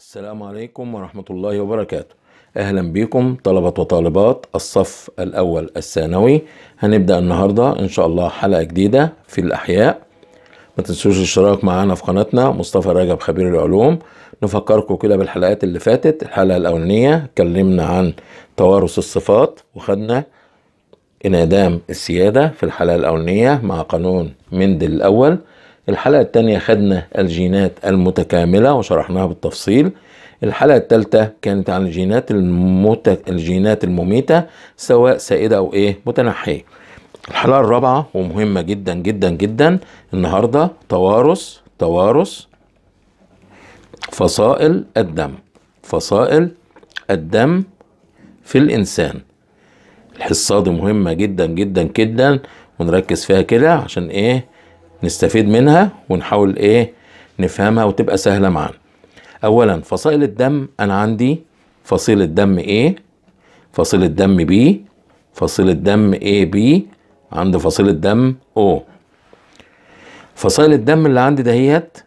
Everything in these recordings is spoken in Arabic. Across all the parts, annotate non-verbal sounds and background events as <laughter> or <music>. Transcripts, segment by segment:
السلام عليكم ورحمة الله وبركاته أهلا بكم طلبة وطالبات الصف الأول الثانوي هنبدأ النهاردة إن شاء الله حلقة جديدة في الأحياء ما تنسوش الاشتراك معانا في قناتنا مصطفى رجب خبير العلوم نفكركم كده بالحلقات اللي فاتت الحلقة الأولانية اتكلمنا عن توارث الصفات وخدنا انعدام السيادة في الحلقة الأولانية مع قانون مندل الأول الحلقة التانية خدنا الجينات المتكاملة وشرحناها بالتفصيل الحلقة الثالثة كانت عن الجينات المت... الجينات المميتة سواء سائدة أو إيه متنحية الحلقة الرابعة ومهمة جدا جدا جدا النهاردة توارث توارث فصائل الدم فصائل الدم في الإنسان الحصة دي مهمة جدا جدا جدا ونركز فيها كده عشان إيه نستفيد منها ونحاول ايه نفهمها وتبقى سهله معانا اولا فصائل الدم انا عندي فصيله دم A فصيله دم B فصيله دم AB عندي فصيله دم O فصائل الدم اللي عندي دهيت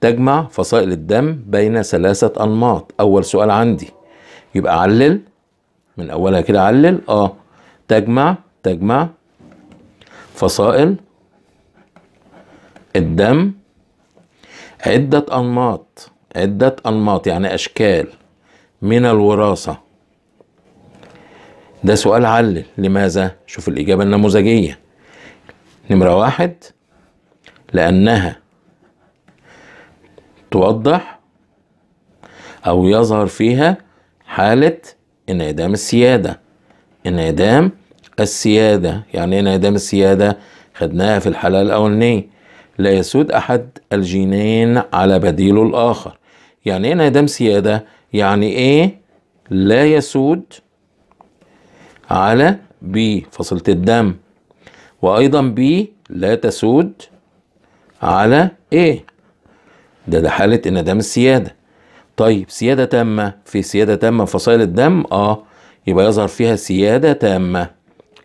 تجمع فصائل الدم بين ثلاثة أنماط أول سؤال عندي يبقى علل من أولها كده علل آه تجمع تجمع فصائل الدم عدة أنماط عدة أنماط يعني أشكال من الوراثة ده سؤال علل لماذا؟ شوف الإجابة النموذجية نمرة واحد لأنها توضح أو يظهر فيها حالة انعدام السيادة انعدام السيادة يعني إيه انعدام السيادة خدناها في الحلقة الأولانية لا يسود أحد الجينين على بديله الآخر يعني إيه انعدام سيادة يعني إيه لا يسود على بي فصلة الدم وأيضا بي لا تسود على إيه ده ده حالة انعدام السيادة طيب سيادة تامة في سيادة تامة فصائل الدم اه يبقى يظهر فيها سيادة تامة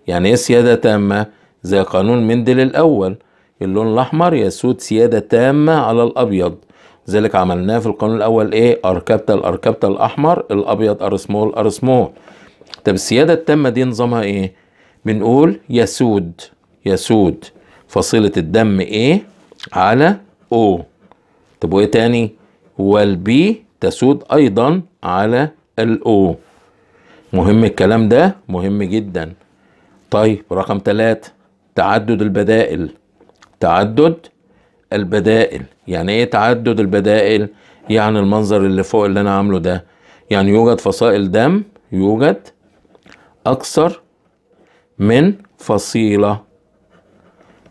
يعني ايه سيادة تامة زي قانون مندل الأول اللون الاحمر يسود سياده تامه على الابيض ذلك عملناه في القانون الاول ايه ار كابيتال ار الاحمر الابيض ار سمول ار سمول طب السياده التامه دي نظامها ايه بنقول يسود يسود فصيله الدم ايه على او طب وايه تاني والبي تسود ايضا على الاو مهم الكلام ده مهم جدا طيب رقم ثلاثة تعدد البدائل تعدد البدائل يعني ايه تعدد البدائل يعني المنظر اللي فوق اللي انا عامله ده يعني يوجد فصائل دم يوجد اكثر من فصيلة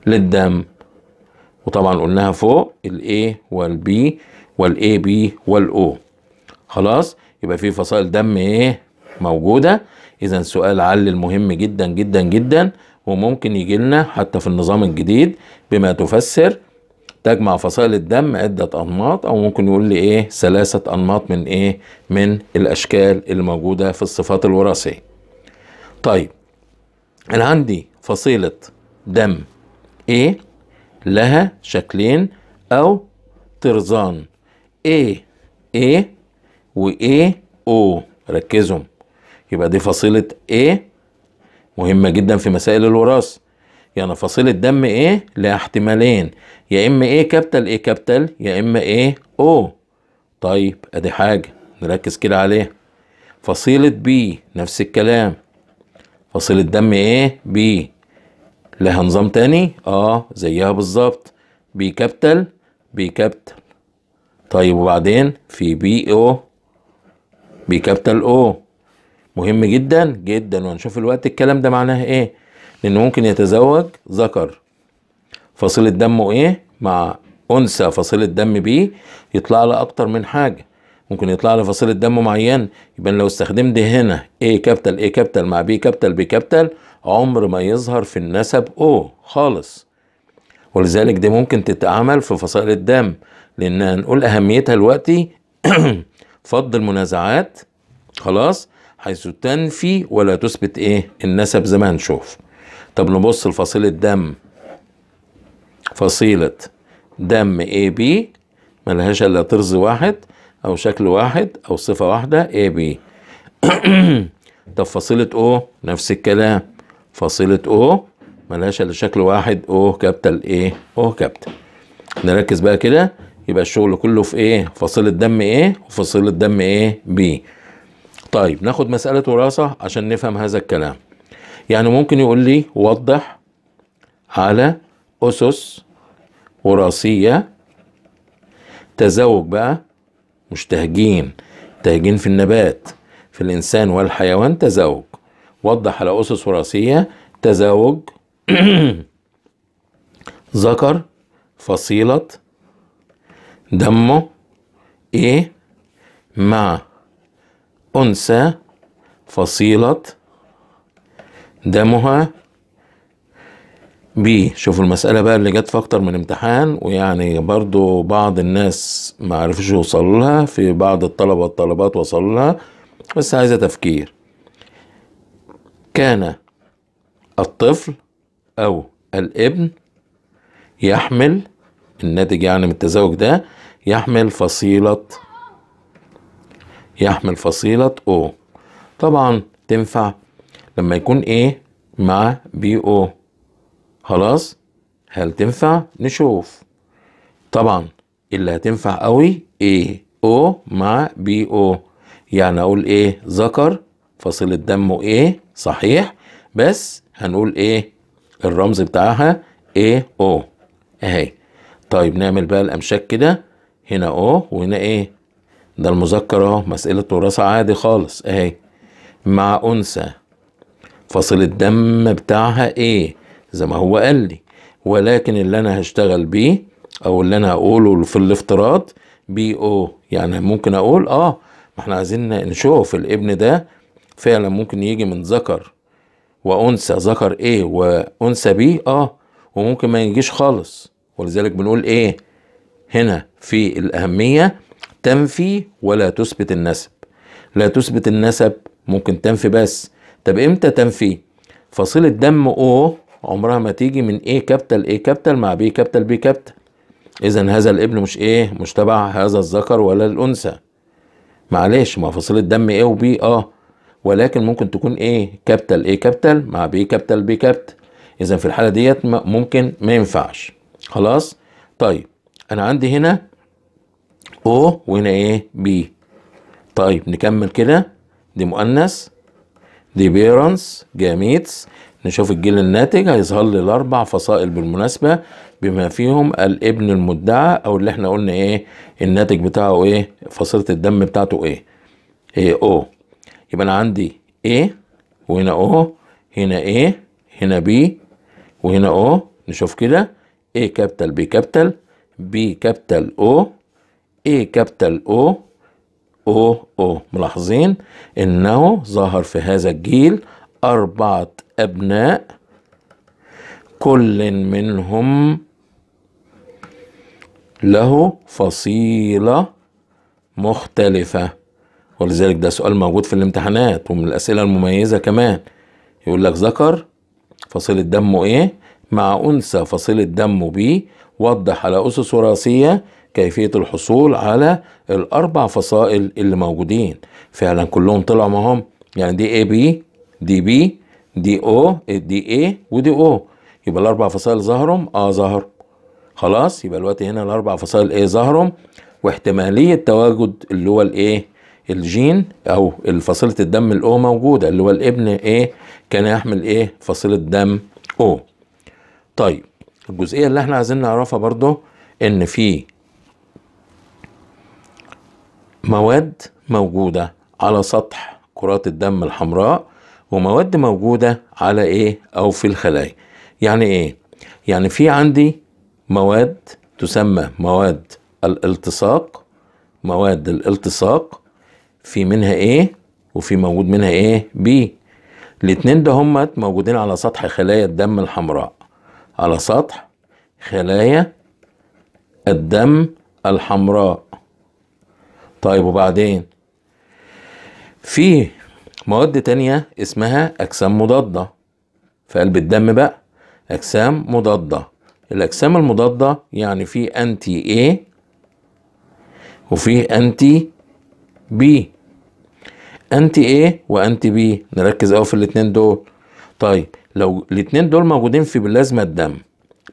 للدم وطبعا قلناها فوق الاي والبي والاي بي والاو خلاص يبقى في فصائل دم ايه موجودة اذا سؤال علل مهم جدا جدا جدا وممكن يجي لنا حتى في النظام الجديد بما تفسر تجمع فصائل الدم عدة أنماط أو ممكن يقول لي إيه ثلاثة أنماط من إيه من الأشكال الموجودة في الصفات الوراثية طيب أنا عندي فصيلة دم A لها شكلين أو طرزان A A و A O ركزوا يبقى دي فصيلة A مهمة جدا في مسائل الوراثة يعني فصيلة دم ايه لها احتمالين يا اما ايه كابتل ايه كابتل يا اما ايه او طيب ادي حاجة نركز كده عليها فصيلة بي نفس الكلام فصيلة دم ايه بي لها نظام تاني اه زيها بالظبط بي كابتل بي كابتل طيب وبعدين في بي او بي كابتل او مهم جدا جدا وهنشوف الوقت الكلام ده معناه ايه لان ممكن يتزوج ذكر فصيلة دمه ايه مع انثى فصيلة دم بيه يطلع له اكتر من حاجة ممكن يطلع له فصيلة دم معين يبقى لو استخدمت هنا ايه كابتل ايه كابتل مع بي كابتل بي كابتل عمر ما يظهر في النسب او خالص ولذلك دي ممكن تتعمل في فصائل الدم لان هنقول اهميتها دلوقتي <coughs> فض المنازعات خلاص حيث تنفي ولا تثبت ايه النسب زي ما هنشوف طب نبص لفصيلة دم فصيلة دم AB ملهاش الا طرز واحد او شكل واحد او صفة واحدة AB <clears throat> طب فصيلة O نفس الكلام فصيلة O ملهاش الا شكل واحد O كابتل A O كابتل نركز بقى كده يبقى الشغل كله في ايه فصيلة دم A وفصيلة دم A B طيب ناخد مسألة وراثة عشان نفهم هذا الكلام يعني ممكن يقول لي وضح على أسس وراثية تزوج بقى مش تهجين تهجين في النبات في الإنسان والحيوان تزوج وضح على أسس وراثية تزوج <clears throat> ذكر فصيلة دمه إيه مع أنثى فصيلة دمها بي شوفوا المسألة بقى اللي جت في أكتر من امتحان ويعني برضو بعض الناس ما عرفوش يوصلوا لها في بعض الطلبة والطلبات وصلوا لها بس عايزة تفكير كان الطفل أو الابن يحمل الناتج يعني من التزاوج ده يحمل فصيلة يحمل فصيلة O طبعا تنفع لما يكون A مع BO خلاص هل تنفع نشوف طبعا اللي هتنفع قوي A O مع BO يعني اقول ايه ذكر فصيلة دمه ايه صحيح بس هنقول ايه الرمز بتاعها ايه او اهي طيب نعمل بقى الامشاك كده هنا او وهنا ايه ده المذكر اهو مسألة وراثة عادي خالص اهي مع أنثى فصل الدم بتاعها ايه زي ما هو قال لي ولكن اللي انا هشتغل بيه او اللي انا هقوله في الافتراض بي او يعني ممكن اقول اه ما احنا عايزين نشوف الابن ده فعلا ممكن يجي من ذكر وانثى ذكر ايه وانثى بي اه وممكن ما يجيش خالص ولذلك بنقول ايه هنا في الاهميه تنفي ولا تثبت النسب لا تثبت النسب ممكن تنفي بس طب امتى تنفي فصيلة دم او عمرها ما تيجي من A كابتل A كابتل مع B كابتل B كابتل اذا هذا الابن مش ايه مش تبع هذا الذكر ولا الانثى معلش ما فصيلة دم A و B اه ولكن ممكن تكون A كابتل A كابتل مع B كابتل B كابتل اذا في الحالة ديت ممكن ما ينفعش خلاص طيب انا عندي هنا او وهنا ايه بي طيب نكمل كده دي مؤنث دي بيرنس جاميتس نشوف الجيل الناتج هيظهر لي الاربع فصائل بالمناسبه بما فيهم الابن المدعى او اللي احنا قلنا ايه الناتج بتاعه ايه فصيله الدم بتاعته ايه ايه او يبقى انا عندي ايه وهنا او هنا ايه هنا بي وهنا او نشوف كده ايه كابيتال بي كابيتال بي كابيتال او A كابيتال O O O ملاحظين انه ظهر في هذا الجيل اربعة ابناء كل منهم له فصيلة مختلفة ولذلك ده سؤال موجود في الامتحانات ومن الأسئلة المميزة كمان يقول لك ذكر فصيلة دمه إيه مع أنثى فصيلة دمه بي وضح على أسس وراثية كيفية الحصول على الأربع فصائل اللي موجودين فعلا كلهم طلعوا معهم يعني دي اي بي دي بي دي او دي اي ودي او يبقى الأربع فصائل ظهرهم اه ظهر خلاص يبقى الوقت هنا الأربع فصائل ايه ظهرهم واحتمالية تواجد اللي هو الايه الجين او فصيلة الدم الاو موجودة اللي هو الابن ايه كان يحمل ايه فصيلة دم او طيب الجزئية اللي احنا عايزين نعرفها برضو ان في مواد موجودة على سطح كرات الدم الحمراء ومواد موجودة على ايه او في الخلايا يعني ايه يعني في عندي مواد تسمى مواد الالتصاق مواد الالتصاق في منها ايه وفي موجود منها ايه بي الاتنين ده هم موجودين على سطح خلايا الدم الحمراء على سطح خلايا الدم الحمراء طيب وبعدين في مواد تانية اسمها أجسام مضادة في قلب الدم بقى أجسام مضادة الأجسام المضادة يعني في أنتي A وفي أنتي بي انتي ايه وانتي بي نركز أوي في الاتنين دول طيب لو الاتنين دول موجودين في بلازما الدم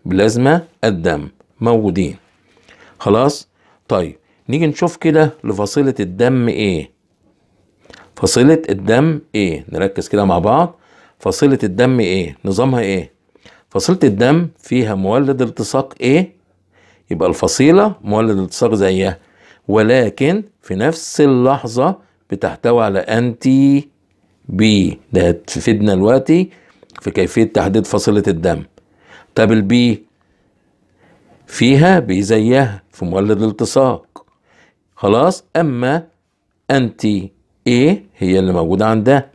بلازما الدم موجودين خلاص طيب نيجي نشوف كده لفصيلة الدم ايه فصيلة الدم ايه نركز كده مع بعض فصيلة الدم ايه نظامها ايه فصيلة الدم فيها مولد التصاق ايه يبقى الفصيلة مولد التصاق زيها ولكن في نفس اللحظة بتحتوي على انتي بي ده هتفيدنا دلوقتي في كيفية تحديد فصيلة الدم طب البي فيها بي زيها في مولد التصاق خلاص أما انتي ايه هي اللي موجودة عندها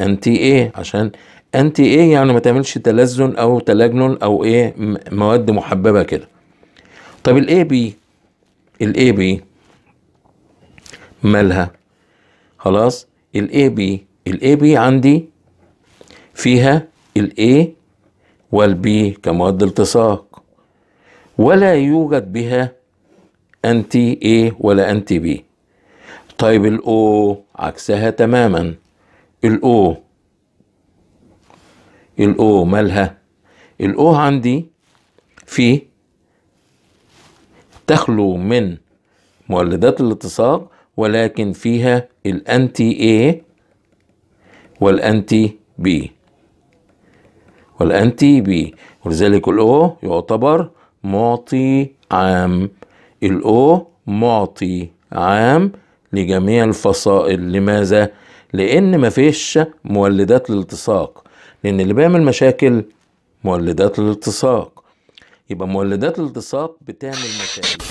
انتي ايه عشان انتي ايه يعني ما تعملش تلزن أو تلجنن أو إيه مواد محببة كده طب الاي بي الاي بي مالها خلاص الاي بي الاي بي عندي فيها الاي والبي كمواد التصاق ولا يوجد بها انتي ايه ولا انتي بي طيب الاو عكسها تماما الاو الاو مالها الاو عندي في تخلو من مولدات الالتصاق ولكن فيها الانتي اي والانتي بي والانتي بي ولذلك الاو يعتبر معطي عام الأو معطي عام لجميع الفصائل لماذا؟ لأن مفيش مولدات الالتصاق لأن اللي بيعمل مشاكل مولدات الالتصاق يبقى مولدات الالتصاق بتعمل مشاكل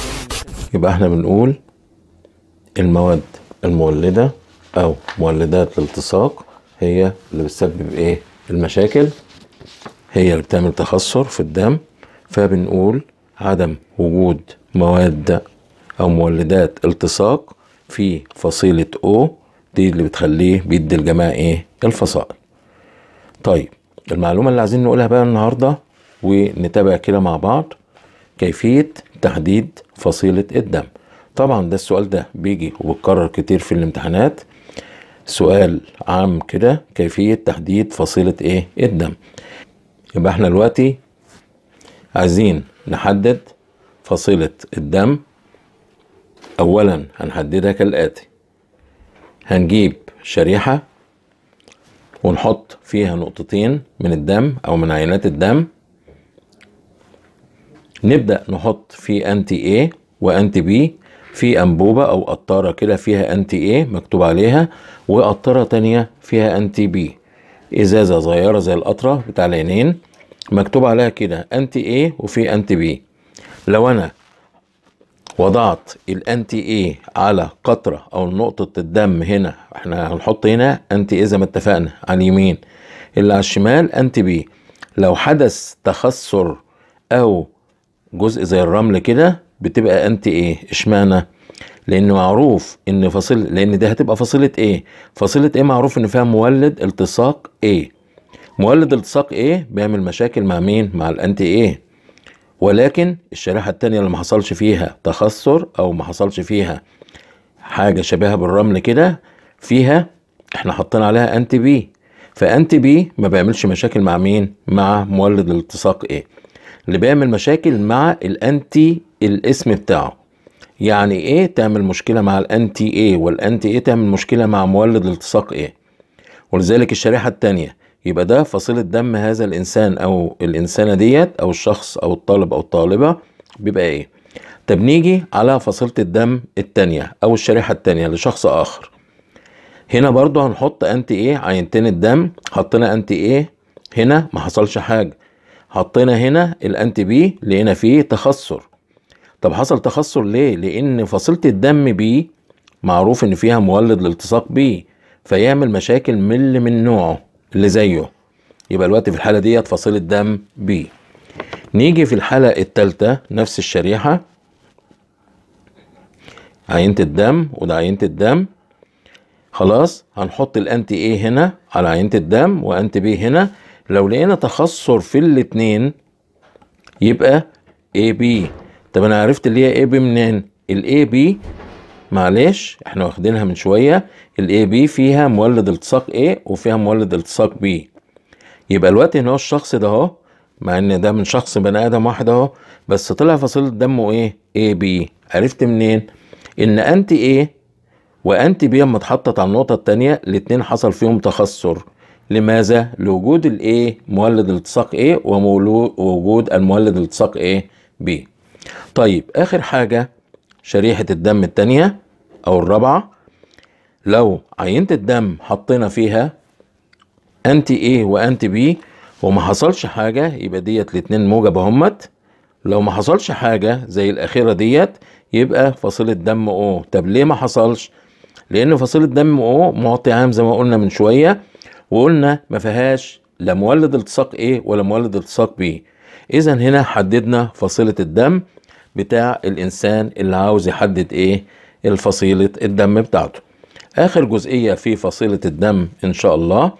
يبقى احنا بنقول المواد المولدة أو مولدات الالتصاق هي اللي بتسبب إيه؟ المشاكل هي اللي بتعمل تخثر في الدم فبنقول عدم وجود مواد أو مولدات التصاق في فصيلة O دي اللي بتخليه بيدي الجماعة إيه؟ الفصائل. طيب المعلومة اللي عايزين نقولها بقى النهاردة ونتابع كده مع بعض كيفية تحديد فصيلة الدم طبعا ده السؤال ده بيجي وبتكرر كتير في الامتحانات سؤال عام كده كيفية تحديد فصيلة ايه الدم يبقى احنا دلوقتي عايزين نحدد فصيلة الدم أولا هنحددها كالآتي هنجيب شريحة ونحط فيها نقطتين من الدم أو من عينات الدم نبدأ نحط في أنتي A وأنتي B في أنبوبة أو قطارة كده فيها أنتي A مكتوب عليها وقطارة تانية فيها أنتي B إزازة صغيرة زي القطرة بتاع العينين مكتوب عليها كده أنتي A وفي أنتي B لو انا وضعت الانتي اي على قطرة او نقطة الدم هنا احنا هنحط هنا انتي اي زي ما اتفقنا على اليمين اللي على الشمال انتي بي لو حدث تخثر او جزء زي الرمل كده بتبقى انتي اي اشمعنى لان معروف ان فصيلة لان دي هتبقى فصيلة ايه فصيلة ايه معروف ان فيها مولد التصاق ايه مولد التصاق ايه بيعمل مشاكل مع مين مع الانتي ايه ولكن الشريحة التانية اللي ما حصلش فيها تخثر أو ما حصلش فيها حاجة شبيهة بالرمل كده فيها احنا حطينا عليها انتي بي فانتي بي ما بيعملش مشاكل مع مين؟ مع مولد الالتصاق ايه؟ اللي بيعمل مشاكل مع الانتي الاسم بتاعه يعني ايه تعمل مشكله مع الانتي ايه والانتي ايه تعمل مشكله مع مولد الالتصاق ايه ولذلك الشريحه الثانيه يبقى ده فصيلة دم هذا الإنسان أو الإنسانة ديت أو الشخص أو الطالب أو الطالبة بيبقى إيه؟ طب نيجي على فصيلة الدم التانية أو الشريحة التانية لشخص آخر هنا برضو هنحط أنتي إيه عينتين الدم حطينا أنتي إيه هنا ما حصلش حاجة حطينا هنا الأنتي بي لقينا فيه تخثر طب حصل تخثر ليه؟ لأن فصيلة الدم بي معروف إن فيها مولد لالتصاق بي فيعمل مشاكل مل من نوعه اللي زيه يبقى الوقت في الحالة ديت فصيلة دم بي نيجي في الحالة التالتة نفس الشريحة عينة الدم وده عينة الدم خلاص هنحط الانتي ايه هنا على عينة الدم وانتي بي هنا لو لقينا تخصر في الاتنين يبقى اي بي طب انا عرفت اللي هي اي بي منين الاي بي معلش احنا واخدينها من شويه الاي AB فيها مولد التصاق A وفيها مولد التصاق B يبقى الوقت ان هو الشخص ده اهو مع ان ده من شخص بني ادم واحد اهو بس طلع فصيله دمه ايه AB عرفت منين ان انت A وانت B اما اتحطت على النقطه التانية الاتنين حصل فيهم تخثر لماذا لوجود A مولد التصاق A ووجود المولد التصاق A B طيب اخر حاجه شريحه الدم التانية أو الرابعة لو عينة الدم حطينا فيها أنتي إيه وأنتي بي وما حصلش حاجة يبقى ديت الاتنين موجب اهمت لو ما حصلش حاجة زي الأخيرة ديت يبقى فصيلة دم O طب ليه ما حصلش؟ لأن فصيلة دم O معطي عام زي ما قلنا من شوية وقلنا ما فيهاش لا مولد التصاق A ولا مولد التصاق B إذا هنا حددنا فصيلة الدم بتاع الإنسان اللي عاوز يحدد إيه؟ الفصيلة الدم بتاعته آخر جزئية في فصيلة الدم إن شاء الله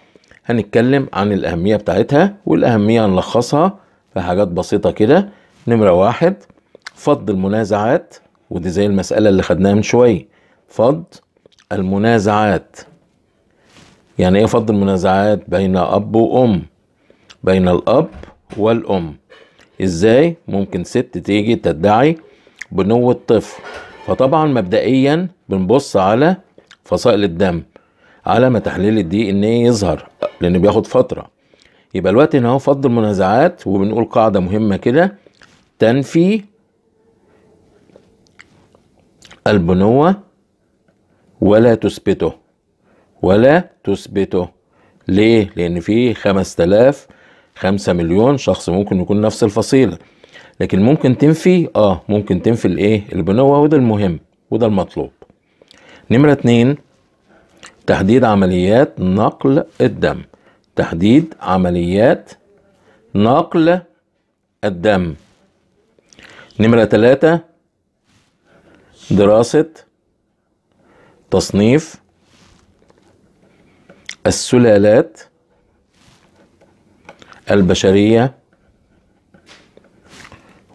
هنتكلم عن الأهمية بتاعتها والأهمية هنلخصها في حاجات بسيطة كده نمرة واحد فض المنازعات ودي زي المسألة اللي خدناها من شوية فض المنازعات يعني ايه فض المنازعات بين أب وأم بين الأب والأم ازاي ممكن ست تيجي تدعي بنوة طفل فطبعا مبدئيا بنبص على فصائل الدم على ما تحليل الدي ان ايه يظهر لانه بياخد فتره يبقى الوقت هنا هو فض المنازعات وبنقول قاعده مهمه كده تنفي البنوه ولا تثبته ولا تثبته ليه لان في 5000 5 مليون شخص ممكن يكون نفس الفصيله لكن ممكن تنفي اه ممكن تنفي الايه البنوة وده المهم وده المطلوب نمرة اتنين تحديد عمليات نقل الدم تحديد عمليات نقل الدم نمرة تلاتة دراسة تصنيف السلالات البشريه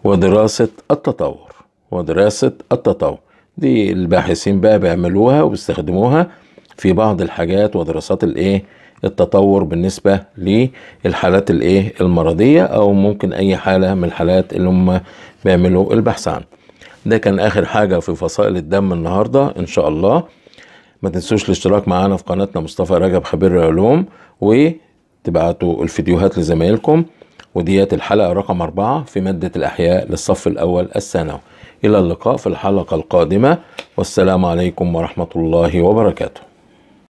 ودراسة التطور ودراسة التطور دي الباحثين بقى بيعملوها وبيستخدموها في بعض الحاجات ودراسات الايه التطور بالنسبة للحالات الايه المرضية او ممكن اي حالة من الحالات اللي هم بيعملوا البحث عنها ده كان اخر حاجة في فصائل الدم النهاردة ان شاء الله ما تنسوش الاشتراك معانا في قناتنا مصطفى رجب خبير العلوم وتبعتوا الفيديوهات لزمايلكم وديات الحلقة رقم أربعة في مادة الأحياء للصف الأول الثانوي إلى اللقاء في الحلقة القادمة والسلام عليكم ورحمة الله وبركاته